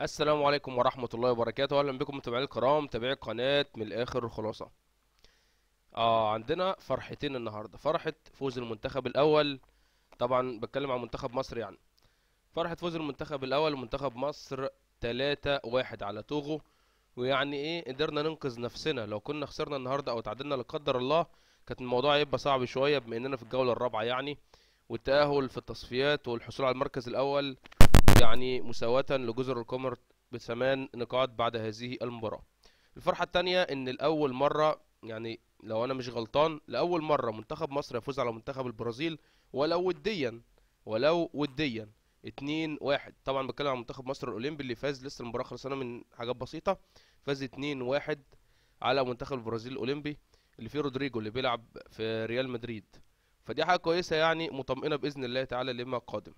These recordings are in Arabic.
السلام عليكم ورحمة الله وبركاته أهلا بكم متابعين الكرام متابعي قناة من الآخر الخلاصة آه عندنا فرحتين النهاردة فرحة فوز المنتخب الأول طبعا بتكلم عن منتخب مصر يعني فرحة فوز المنتخب الأول منتخب مصر 3 واحد على توغو ويعني ايه قدرنا ننقذ نفسنا لو كنا خسرنا النهاردة أو تعادلنا لا قدر الله كانت الموضوع هيبقى صعب شوية بما إننا في الجولة الرابعة يعني والتأهل في التصفيات والحصول على المركز الأول يعني مساواة لجزر القمر بثمان نقاط بعد هذه المباراة الفرحة الثانية ان لأول مرة يعني لو انا مش غلطان لأول مرة منتخب مصر يفوز على منتخب البرازيل ولو وديا ولو وديا 2 1 طبعا بتكلم عن منتخب مصر الاولمبي اللي فاز لسه المباراه خلصانه من حاجات بسيطه فاز 2 1 على منتخب البرازيل الاولمبي اللي فيه رودريجو اللي بيلعب في ريال مدريد فدي حاجه كويسه يعني مطمئنه باذن الله تعالى لما قادم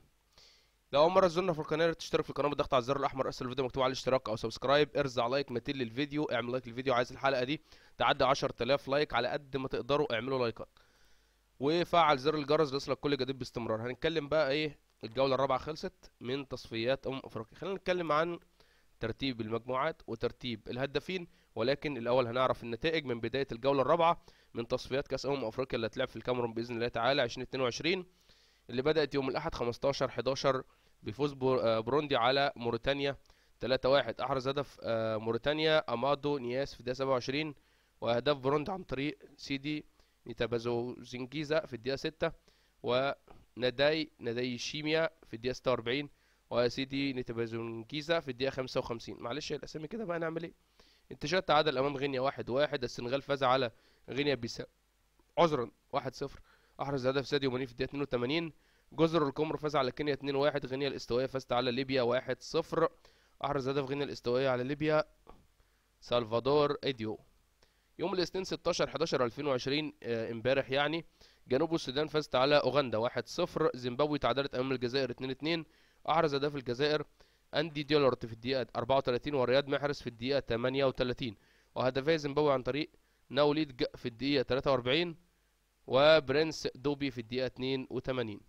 لو اول مره تزورنا في القناه تشترك في القناه بالضغط على الزر الاحمر اسفل الفيديو مكتوب عليه الاشتراك او سبسكرايب ارزع لايك متل للفيديو اعمل لايك للفيديو عايز الحلقه دي تعدي 10000 لايك على قد ما تقدروا اعملوا لايكات وفعل زر الجرس ليصلك كل جديد باستمرار هنتكلم بقى ايه الجوله الرابعه خلصت من تصفيات امم افريقيا خلينا نتكلم عن ترتيب المجموعات وترتيب الهدافين ولكن الاول هنعرف النتائج من بدايه الجوله الرابعه من تصفيات كاس امم افريقيا اللي هتلعب في الكاميرون باذن الله تعالى 2022 اللي بدات يوم الاحد 15 11 بفوز آه، بروندي على موريتانيا 3-1 احرز هدف آه، موريتانيا امادو نياس في الدقيقه 27 واهداف بروندي عن طريق سيدي زنجيزا في الدقيقه 6 وناداي ناداي شيميا في الدقيقه 46 وسيدي زنجيزا في الدقيقه 55 معلش الاسامي كده بقى نعمل ايه انتشار تعادل امام غينيا 1-1 واحد واحد. السنغال فاز على غينيا بيسا عذرا 1-0 احرز هدف ساديو ماني في الدقيقه 82 جزر الكومر فاز على كينيا 2-1 غينيا الاستوائية فازت على ليبيا 1-0 أحرز هدف غينيا الاستوائية على ليبيا سلفادور إيديو يوم الاثنين 16 11 2020 امبارح يعني جنوب السودان فازت على أوغندا 1-0 زيمبابوي تعادلت أمام الجزائر 2-2 أحرز هدف الجزائر أندي ديلورت في الدقيقة 34 ورياض محرز في الدقيقة 38 وهدفي زيمبابوي عن طريق ناوليد في الدقيقة 43 وبرنس دوبي في الدقيقة 82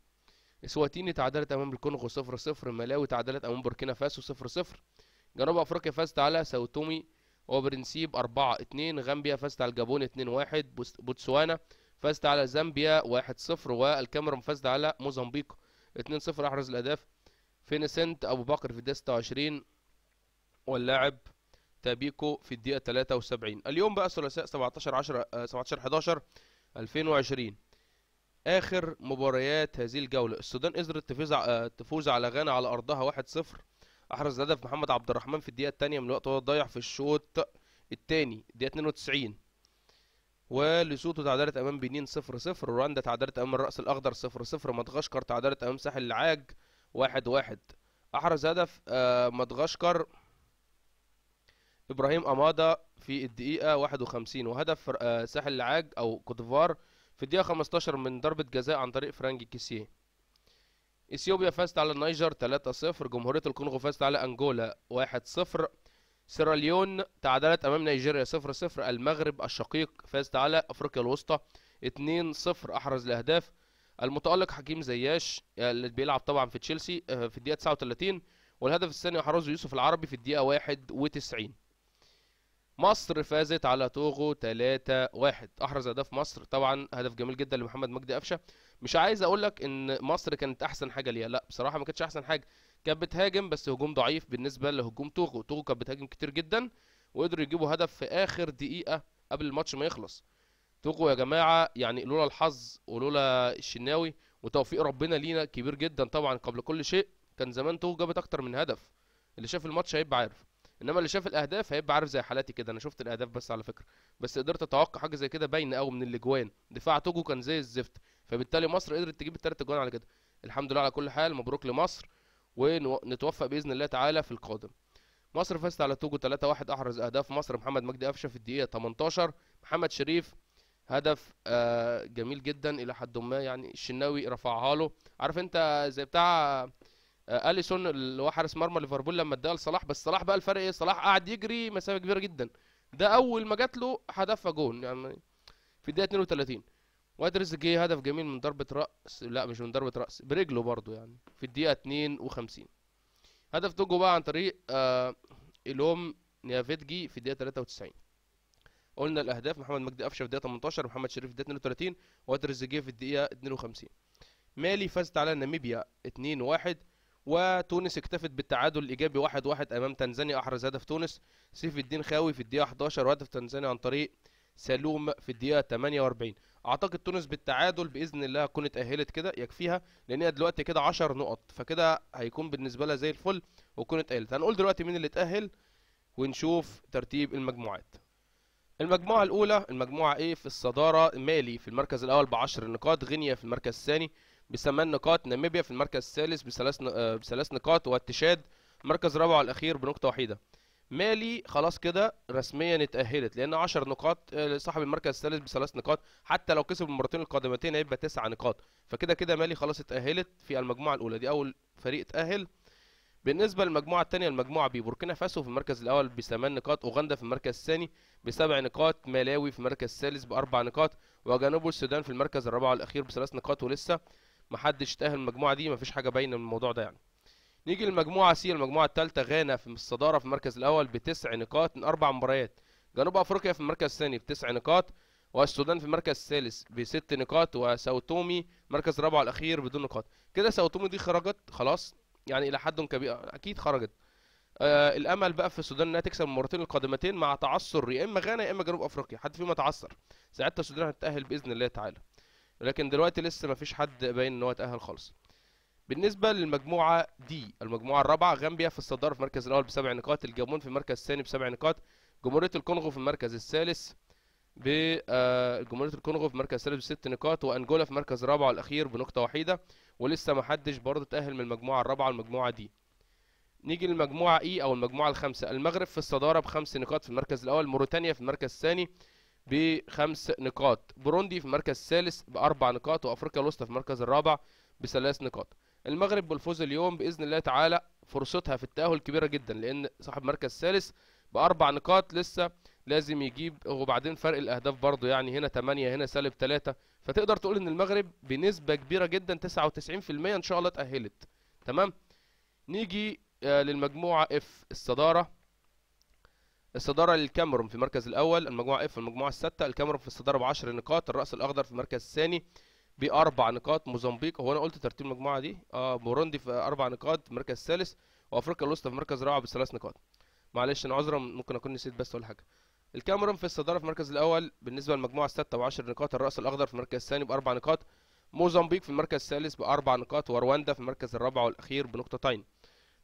اسواتيني تعادلت امام الكونغو 0 0 ملاوي تعادلت امام بوركينا فاسو 0 0 جنوب افريقيا فازت على ساوتومي وبرنسيب 4 2 غامبيا فازت على الجابون 2 1 بوتسوانا فازت على زامبيا 1 0 والكاميرون فازت على موزمبيق 2 0 احرز الاهداف فينسنت ابو بكر في الدقيقه 26 واللاعب تابيكو في الدقيقه 73 اليوم بقى الثلاثاء 17 10 17 11 2020 آخر مباريات هذه الجولة السودان قدرت تفوز آه، تفوز على غانا على أرضها 1-0 أحرز هدف محمد عبد الرحمن في الدقيقة الثانية من الوقت وهو ضايع في الشوط الثاني الدقيقة 92 ولسوتو تعادلت أمام بنين 0-0 رواندا تعادلت أمام الرأس الأخضر 0-0 مدغشقر تعادلت أمام ساحل العاج 1-1 أحرز هدف آه، مدغشقر إبراهيم أمادا في الدقيقة 51 وهدف آه، ساحل العاج أو كوتفار في الدقيقة 15 من ضربة جزاء عن طريق فرانك كيسيه اثيوبيا فازت على النيجر 3-0 جمهورية الكونغو فازت على انجولا 1-0 سيراليون تعادلت امام نيجيريا 0-0 المغرب الشقيق فازت على افريقيا الوسطى 2-0 احرز الاهداف المتالق حكيم زياش آه، اللي بيلعب طبعا في تشيلسي آه، في الدقيقه 39 والهدف الثاني احرزه يوسف العربي في الدقيقه 91 مصر فازت على توغو 3-1 احرز اهداف مصر طبعا هدف جميل جدا لمحمد مجدي قفشه مش عايز اقول لك ان مصر كانت احسن حاجه ليها لا بصراحه ما كانتش احسن حاجه كانت بتهاجم بس هجوم ضعيف بالنسبه لهجوم توغو توغو كانت بتهاجم كتير جدا وقدروا يجيبوا هدف في اخر دقيقه قبل الماتش ما يخلص توغو يا جماعه يعني لولا الحظ ولولا الشناوي وتوفيق ربنا لينا كبير جدا طبعا قبل كل شيء كان زمان توغو جابت اكتر من هدف اللي شاف الماتش هيبقى عارف انما اللي شاف الاهداف هيبقى عارف زي حالاتي كده انا شفت الاهداف بس على فكره بس قدرت اتوقع حاجه زي كده باينه قوي من الاجوان دفاع توجو كان زي الزفت فبالتالي مصر قدرت تجيب الثلاث اجوان على كده الحمد لله على كل حال مبروك لمصر ونتوفق باذن الله تعالى في القادم مصر فازت على توجو 3-1 احرز اهداف مصر محمد مجدي قفشه في الدقيقه 18 محمد شريف هدف آه جميل جدا الى حد ما يعني الشناوي رفعها له عارف انت زي بتاع آه، اليسون اللي هو حارس مرمى ليفربول لما اداها لصلاح بس صلاح بقى الفرق ايه صلاح قعد يجري مسافه كبيره جدا ده اول ما جات له هدفها جون يعني في الدقيقه 32 وادرس جه هدف جميل من ضربه راس لا مش من ضربه راس برجله برضو يعني في الدقيقه 52 هدف توجو بقى عن طريق آه الوم نيافيتجي في الدقيقه 93 قلنا الاهداف محمد مجدي قفشه في الدقيقه 18 محمد شريف في الدقيقه 32 وادرس جه في الدقيقه 52 مالي فازت على ناميبيا 2-1 وتونس اكتفت بالتعادل الايجابي 1 1 امام تنزانيا احرز هدف تونس سيف الدين خاوي في الدقيقه 11 وهدف تنزانيا عن طريق سلوم في الدقيقه 48 اعتقد تونس بالتعادل باذن الله هتكون اتاهلت كده يكفيها لان هي دلوقتي كده 10 نقط فكده هيكون بالنسبه لها زي الفل وتكون اتاهلت هنقول دلوقتي مين اللي اتاهل ونشوف ترتيب المجموعات المجموعة الأولى المجموعة إيه في الصدارة مالي في المركز الأول ب 10 نقاط غينيا في المركز الثاني بثمان نقاط ناميبيا في المركز الثالث بثلاث آه، بثلاث نقاط والتشاد مركز رابعه الاخير بنقطه وحيده مالي خلاص كده رسميا اتأهلت لأن 10 نقاط آه، صاحب المركز الثالث بثلاث نقاط حتى لو كسب المرتين القادمتين هيبقى 9 نقاط فكده كده مالي خلاص اتأهلت في المجموعة الأولى دي أول فريق اتأهل بالنسبة للمجموعة الثانية المجموعة بي بوركينا فاسو في المركز الأول بثمان نقاط أوغندا في المركز الثاني بسبع نقاط مالاوي في المركز الثالث بأربع نقاط وجنوب السودان في المركز الرابع والأخير بثلاث نقاط ولسه محدش تأهل المجموعة دي مفيش حاجة باينة من الموضوع ده يعني نيجي للمجموعة سي المجموعة الثالثة غانا في الصدارة في المركز الأول بتسع نقاط من أربع مباريات جنوب أفريقيا في المركز الثاني بتسع نقاط والسودان في المركز الثالث بست نقاط وساوتومي مركز الرابع الأخير بدون نقاط كده ساوتومي دي خرجت خلاص يعني إلى حد كبير أكيد خرجت آه الامل بقى في السودان انها تكسب المرتين القادمتين مع تعثر يا اما غانا يا اما جنوب افريقيا حد فيهم اتعثر ساعتها السودان هتتاهل باذن الله تعالى لكن دلوقتي لسه ما فيش حد باين ان هو اتاهل خالص بالنسبه للمجموعه دي المجموعه الرابعه غامبيا في الصداره في المركز الاول بسبع نقاط الجابون في المركز الثاني بسبع نقاط جمهوريه الكونغو في المركز الثالث ب آه، جمهوريه الكونغو في المركز الثالث بست نقاط وانجولا في المركز الرابع والاخير بنقطه وحيده ولسه ما حدش برضه تاهل من المجموعه الرابعه المجموعه دي نيجي للمجموعه اي e او المجموعه الخامسه المغرب في الصداره بخمس نقاط في المركز الاول موريتانيا في المركز الثاني بخمس نقاط بروندي في المركز الثالث بأربع نقاط وأفريقيا الوسطى في المركز الرابع بثلاث نقاط المغرب بالفوز اليوم بإذن الله تعالى فرصتها في التأهل كبيرة جدا لأن صاحب مركز ثالث بأربع نقاط لسه لازم يجيب وبعدين فرق الأهداف برضه يعني هنا 8 هنا سالب 3 فتقدر تقول إن المغرب بنسبة كبيرة جدا 99% إن شاء الله اتأهلت تمام نيجي آه، للمجموعة اف الصدارة الصدارة للكاميرون في المركز الأول المجموعة اف المجموعة الستة الكاميرون في الصدارة بعشر نقاط الرأس الأخضر في المركز الثاني بأربع نقاط موزمبيق هو أنا قلت ترتيب المجموعة دي آه بوروندي في أربع نقاط المركز الثالث وأفريقيا الوسطى في المركز الرابع بثلاث نقاط معلش أنا عذرا ممكن أكون نسيت بس ولا حاجة الكاميرون في الصدارة في المركز الأول بالنسبة للمجموعة الستة بعشر نقاط الرأس الأخضر في المركز الثاني بأربع نقاط موزمبيق في المركز الثالث بأربع نقاط ورواندا في المركز الرابع والأخير بنقطتين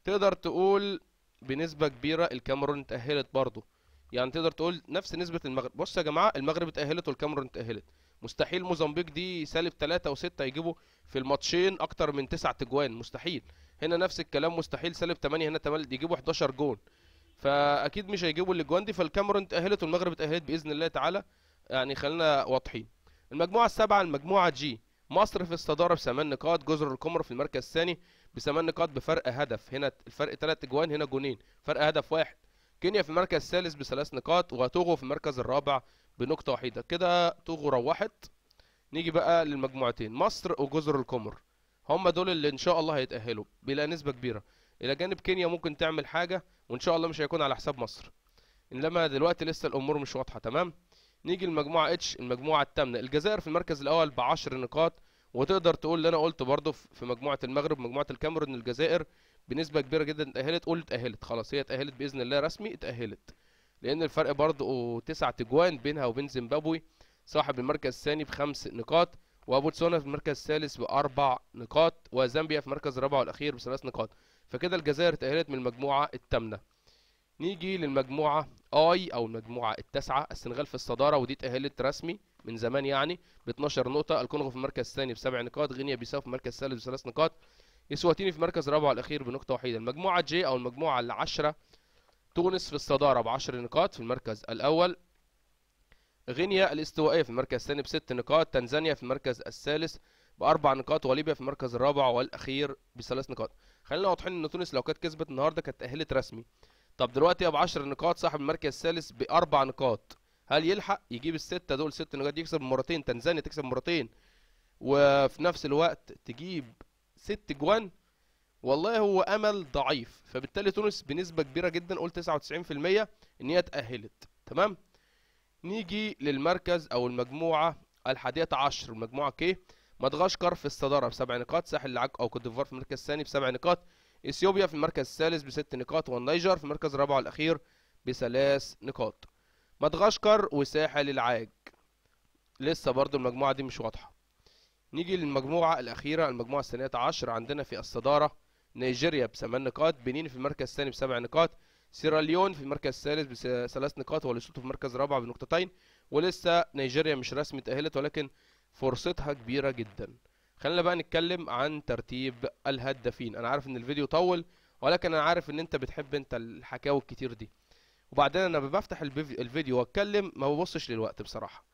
تقدر تقول بنسبة كبيرة الكاميرون اتأهلت برضه يعني تقدر تقول نفس نسبة المغرب بص يا جماعة المغرب اتأهلت والكاميرون اتأهلت مستحيل موزمبيق دي سالب 3 و6 يجيبوا في الماتشين اكتر من 9 تجوان مستحيل هنا نفس الكلام مستحيل سالب 8 هنا 8 يجيبوا 11 جون فاكيد مش هيجيبوا الاجوان دي فالكاميرون اتأهلت والمغرب اتأهلت باذن الله تعالى يعني خلينا واضحين المجموعة السابعة المجموعة جي مصر في الصدارة بثمان نقاط جزر القمر في المركز الثاني بثمان نقاط بفرق هدف هنا الفرق ثلاث اجوان هنا جونين فرق هدف واحد كينيا في المركز الثالث بثلاث نقاط وتوغو في المركز الرابع بنقطة وحيدة كده توغو روحت نيجي بقى للمجموعتين مصر وجزر القمر هم دول اللي ان شاء الله هيتأهلوا بلا نسبة كبيرة الى جانب كينيا ممكن تعمل حاجة وان شاء الله مش هيكون على حساب مصر انما دلوقتي لسه الامور مش واضحة تمام نيجي لمجموعة اتش المجموعة الثامنة الجزائر في المركز الاول بعشر نقاط وتقدر تقول اللي انا قلته برضه في مجموعه المغرب مجموعه الكاميرون الجزائر بنسبه كبيره جدا اتاهلت قلت اتاهلت خلاص هي اتاهلت باذن الله رسمي اتاهلت لان الفرق برضه تسعة تجوان بينها وبين زيمبابوي صاحب المركز الثاني بخمس نقاط وبوتسونا في المركز الثالث باربع نقاط وزامبيا في المركز الرابع والاخير بثلاث نقاط فكده الجزائر اتاهلت من المجموعه الثامنه نيجي للمجموعه اي او المجموعه التاسعه السنغال في الصداره ودي اتاهلت رسمي من زمان يعني ب 12 نقطه الكونغو في المركز الثاني بسبع نقاط غينيا بيساو في المركز الثالث بثلاث نقاط اسواتيني في المركز الرابع الاخير بنقطه وحيده المجموعه جي او المجموعه العشرة تونس في الصداره ب 10 نقاط في المركز الاول غينيا الاستوائيه في المركز الثاني بست نقاط تنزانيا في المركز الثالث باربع نقاط وليبيا في المركز الرابع والاخير بثلاث نقاط خلينا واضحين ان تونس لو كانت كسبت النهارده كانت تاهلت رسمي طب دلوقتي ب 10 نقاط صاحب المركز الثالث باربع نقاط هل يلحق يجيب الستة دول ست نقاط يكسب مرتين تنزانيا تكسب مرتين وفي نفس الوقت تجيب ست جوان والله هو امل ضعيف فبالتالي تونس بنسبه كبيره جدا قول 99% ان هي اتاهلت تمام نيجي للمركز او المجموعه الحادية عشر المجموعه كي مدغشقر في الصداره بسبع نقاط ساحل العك او كوت ديفوار في المركز الثاني بسبع نقاط اثيوبيا في المركز الثالث بست نقاط والنيجر في المركز الرابع الاخير بثلاث نقاط مدغشقر وساحل العاج لسه برضو المجموعة دي مش واضحة نيجي للمجموعة الأخيرة المجموعة الثانية عشر عندنا في الصدارة نيجيريا بثمان نقاط بنين في المركز الثاني بسبع نقاط سيراليون في المركز الثالث بثلاث نقاط ولسوتو في المركز الرابع بنقطتين ولسه نيجيريا مش رسمي تأهلت ولكن فرصتها كبيرة جدا خلينا بقى نتكلم عن ترتيب الهدافين انا عارف ان الفيديو طول ولكن انا عارف ان انت بتحب انت الحكاوي الكتير دي وبعدين انا بفتح الفيديو واتكلم ما ببصش للوقت بصراحه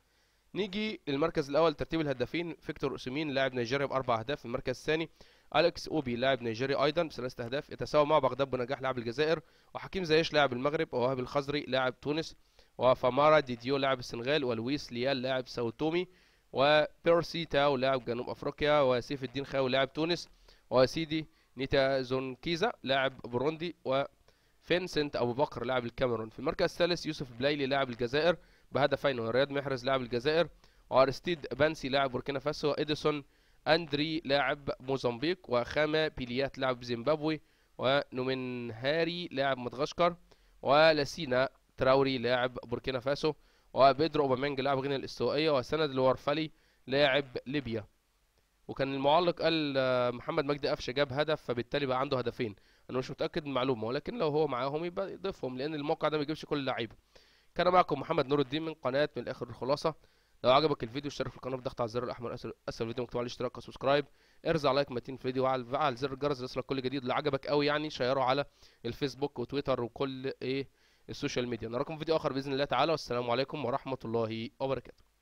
نيجي للمركز الاول ترتيب الهدافين فيكتور اوسيمين لاعب نيجيريا باربع اهداف في المركز الثاني اليكس اوبي لاعب نيجيريا ايضا بثلاث اهداف يتساوى مع بغداد بنجاح لاعب الجزائر وحكيم زايش لاعب المغرب ووهاب الخزري لاعب تونس وفامارا ديديو لاعب السنغال ولويس ليال لاعب ساو تومي وبيرسي تاو لاعب جنوب افريقيا وسيف الدين خاو لاعب تونس وسيدي نيتا زونكيزا لاعب بوروندي و فينسنت أبو بكر لاعب الكاميرون في المركز الثالث يوسف بلايلي لاعب الجزائر بهدفين ورياض محرز لاعب الجزائر وارستيد بانسي لاعب بوركينا فاسو إديسون أندري لاعب موزمبيق وخاما بيليات لاعب زيمبابوي ونومنهاري لاعب مدغشقر ولاسينا تراوري لاعب بوركينا فاسو وبيدرو اوبامينج لاعب غينيا الاستوائيه وسند الورفلي لاعب ليبيا وكان المعلق قال محمد مجدي قفشه جاب هدف فبالتالي بقى عنده هدفين انا مش متاكد من المعلومه ولكن لو هو معاهم يبقى يضيفهم لان الموقع ده ما بيجيبش كل اللعيبه كان معكم محمد نور الدين من قناه من الاخر الخلاصه لو عجبك الفيديو اشترك في القناه بالضغط على الزر الاحمر اسفل الفيديو مكتوب عليه اشتراك وسبسكرايب ارزع لايك متين في الفيديو وعلى زر الجرس ليصلك كل جديد لو عجبك قوي يعني شيره على الفيسبوك وتويتر وكل ايه السوشيال ميديا نراكم في فيديو اخر باذن الله تعالى والسلام عليكم ورحمه الله وبركاته